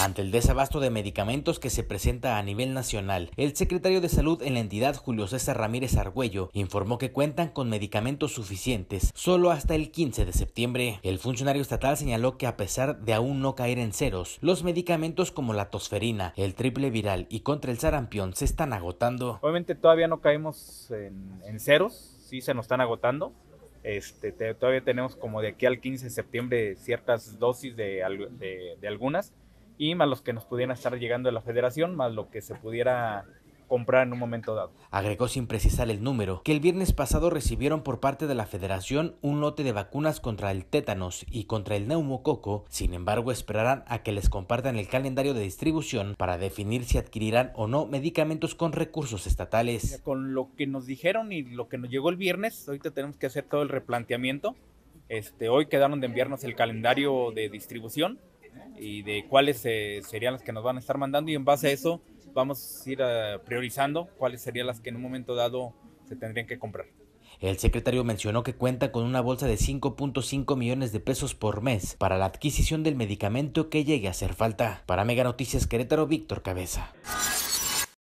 Ante el desabasto de medicamentos que se presenta a nivel nacional, el secretario de Salud en la entidad, Julio César Ramírez Argüello, informó que cuentan con medicamentos suficientes solo hasta el 15 de septiembre. El funcionario estatal señaló que a pesar de aún no caer en ceros, los medicamentos como la tosferina, el triple viral y contra el sarampión se están agotando. Obviamente todavía no caemos en, ceros, sí se nos están agotando. Este, todavía tenemos como de aquí al 15 de septiembre ciertas dosis de algunas y más los que nos pudieran estar llegando de la federación, más lo que se pudiera comprar en un momento dado. Agregó sin precisar el número que el viernes pasado recibieron por parte de la federación un lote de vacunas contra el tétanos y contra el neumococo, sin embargo esperarán a que les compartan el calendario de distribución para definir si adquirirán o no medicamentos con recursos estatales. Con lo que nos dijeron y lo que nos llegó el viernes, ahorita tenemos que hacer todo el replanteamiento. Este, hoy quedaron de enviarnos el calendario de distribución y de cuáles eh, serían las que nos van a estar mandando y en base a eso vamos a ir eh, priorizando cuáles serían las que en un momento dado se tendrían que comprar. El secretario mencionó que cuenta con una bolsa de 5.5 millones de pesos por mes para la adquisición del medicamento que llegue a hacer falta. Para Mega Noticias Querétaro, Víctor Cabeza.